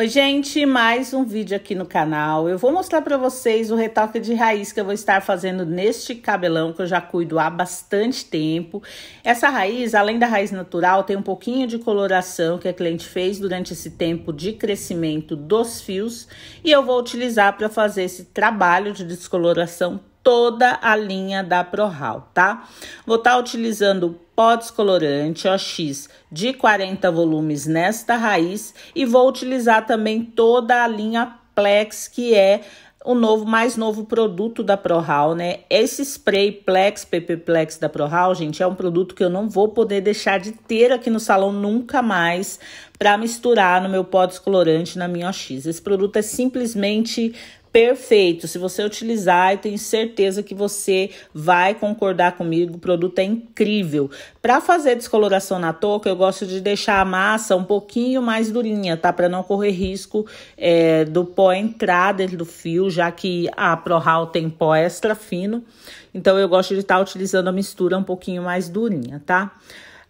Oi gente, mais um vídeo aqui no canal. Eu vou mostrar para vocês o retoque de raiz que eu vou estar fazendo neste cabelão que eu já cuido há bastante tempo. Essa raiz, além da raiz natural, tem um pouquinho de coloração que a cliente fez durante esse tempo de crescimento dos fios e eu vou utilizar para fazer esse trabalho de descoloração toda a linha da ProHal, tá? Vou estar tá utilizando pó descolorante OX de 40 volumes nesta raiz e vou utilizar também toda a linha Plex, que é o novo mais novo produto da ProHal, né? Esse spray Plex, PP Plex da ProHal, gente, é um produto que eu não vou poder deixar de ter aqui no salão nunca mais para misturar no meu pó descolorante na minha OX. Esse produto é simplesmente perfeito. Se você utilizar, eu tenho certeza que você vai concordar comigo. O produto é incrível. Para fazer descoloração na touca, eu gosto de deixar a massa um pouquinho mais durinha, tá? Para não correr risco é, do pó entrar dentro do fio, já que a ProHal tem pó extra fino. Então eu gosto de estar tá utilizando a mistura um pouquinho mais durinha, tá?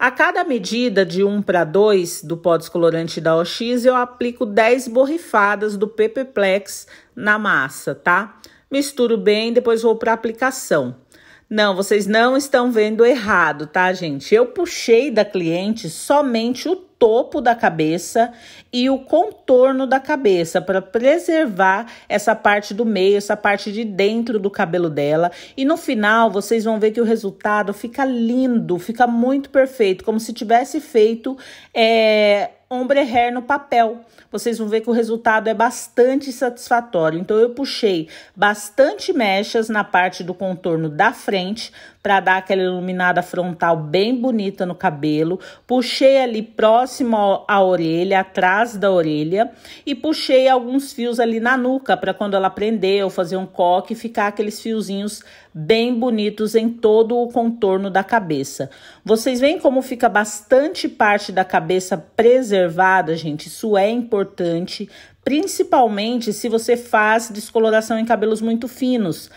A cada medida de 1 para 2 do pó descolorante da OX, eu aplico 10 borrifadas do Pepeplex na massa, tá? Misturo bem, depois vou para aplicação. Não, vocês não estão vendo errado, tá, gente? Eu puxei da cliente somente o topo da cabeça e o contorno da cabeça para preservar essa parte do meio, essa parte de dentro do cabelo dela. E no final vocês vão ver que o resultado fica lindo, fica muito perfeito, como se tivesse feito é, ombre hair no papel. Vocês vão ver que o resultado é bastante satisfatório. Então eu puxei bastante mechas na parte do contorno da frente para dar aquela iluminada frontal bem bonita no cabelo. Puxei ali próximo à orelha, atrás da orelha, e puxei alguns fios ali na nuca para quando ela prender ou fazer um coque ficar aqueles fiozinhos bem bonitos em todo o contorno da cabeça. Vocês veem como fica bastante parte da cabeça preservada, gente? Isso é importante, principalmente se você faz descoloração em cabelos muito finos,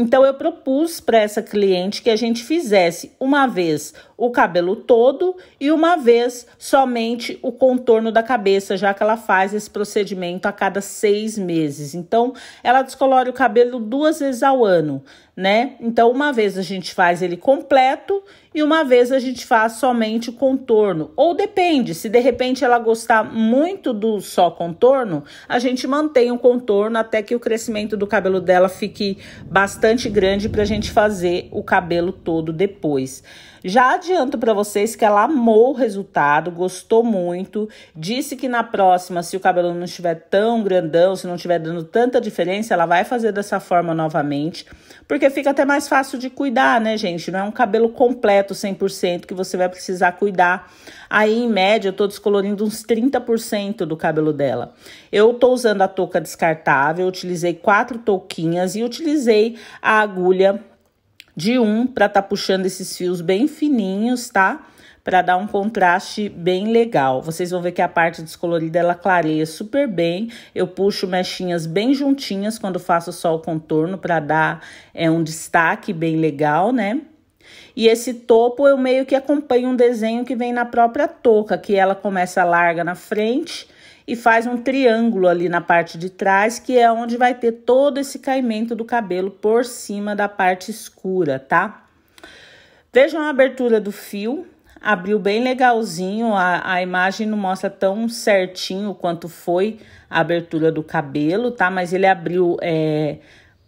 então eu propus para essa cliente que a gente fizesse uma vez o cabelo todo e uma vez somente o contorno da cabeça, já que ela faz esse procedimento a cada seis meses. Então, ela descolore o cabelo duas vezes ao ano, né? Então, uma vez a gente faz ele completo e uma vez a gente faz somente o contorno. Ou depende, se de repente ela gostar muito do só contorno, a gente mantém o contorno até que o crescimento do cabelo dela fique bastante grande para a gente fazer o cabelo todo depois. Já adianto para vocês que ela amou o resultado, gostou muito, disse que na próxima, se o cabelo não estiver tão grandão, se não estiver dando tanta diferença, ela vai fazer dessa forma novamente, porque fica até mais fácil de cuidar, né, gente? Não é um cabelo completo 100% que você vai precisar cuidar. Aí, em média, eu tô descolorindo uns 30% do cabelo dela. Eu tô usando a touca descartável, utilizei quatro touquinhas e utilizei a agulha de um para estar tá puxando esses fios bem fininhos, tá? Para dar um contraste bem legal. Vocês vão ver que a parte descolorida ela clareia super bem. Eu puxo mechinhas bem juntinhas quando faço só o contorno para dar é um destaque bem legal, né? E esse topo eu meio que acompanho um desenho que vem na própria touca, que ela começa larga na frente e faz um triângulo ali na parte de trás, que é onde vai ter todo esse caimento do cabelo por cima da parte escura, tá? Vejam a abertura do fio, abriu bem legalzinho, a, a imagem não mostra tão certinho quanto foi a abertura do cabelo, tá? Mas ele abriu é,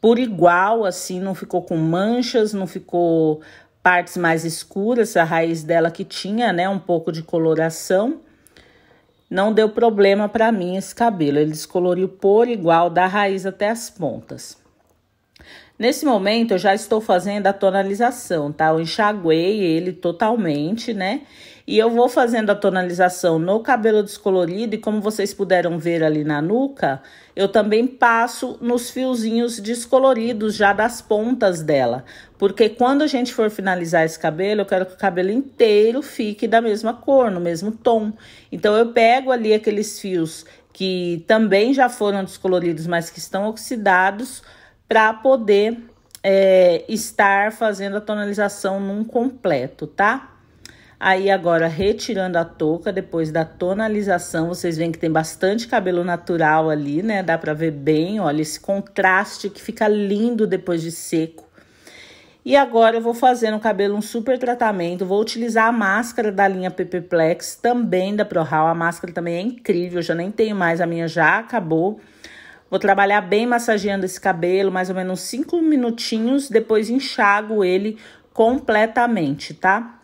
por igual, assim, não ficou com manchas, não ficou partes mais escuras, a raiz dela que tinha, né, um pouco de coloração. Não deu problema para mim esse cabelo, ele descoloriu por igual da raiz até as pontas. Nesse momento eu já estou fazendo a tonalização, tá? Eu enxaguei ele totalmente, né? E eu vou fazendo a tonalização no cabelo descolorido e como vocês puderam ver ali na nuca, eu também passo nos fiozinhos descoloridos já das pontas dela. Porque quando a gente for finalizar esse cabelo, eu quero que o cabelo inteiro fique da mesma cor, no mesmo tom. Então eu pego ali aqueles fios que também já foram descoloridos, mas que estão oxidados, para poder é, estar fazendo a tonalização num completo, tá? Aí agora retirando a touca, depois da tonalização, vocês veem que tem bastante cabelo natural ali, né? Dá pra ver bem, olha esse contraste que fica lindo depois de seco. E agora eu vou fazer no cabelo um super tratamento, vou utilizar a máscara da linha Pepeplex, também da ProHal, a máscara também é incrível, eu já nem tenho mais, a minha já acabou. Vou trabalhar bem massageando esse cabelo, mais ou menos 5 minutinhos, depois enxago ele completamente, tá?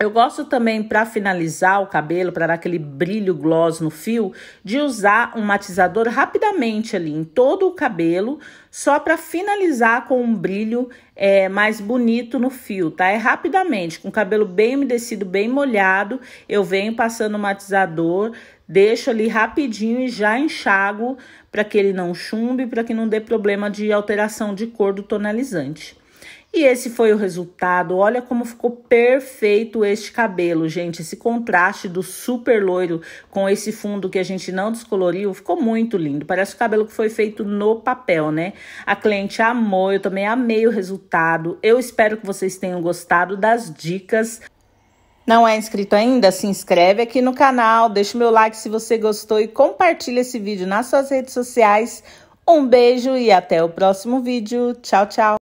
Eu gosto também, para finalizar o cabelo, para dar aquele brilho gloss no fio, de usar um matizador rapidamente ali em todo o cabelo, só para finalizar com um brilho é, mais bonito no fio, tá? É rapidamente, com o cabelo bem umedecido, bem molhado, eu venho passando o matizador, deixo ali rapidinho e já enxago para que ele não chumbe, para que não dê problema de alteração de cor do tonalizante. E esse foi o resultado. Olha como ficou perfeito este cabelo, gente. Esse contraste do super loiro com esse fundo que a gente não descoloriu ficou muito lindo. Parece o cabelo que foi feito no papel, né? A cliente amou, eu também amei o resultado. Eu espero que vocês tenham gostado das dicas. Não é inscrito ainda? Se inscreve aqui no canal, deixa o meu like se você gostou e compartilha esse vídeo nas suas redes sociais. Um beijo e até o próximo vídeo. Tchau, tchau!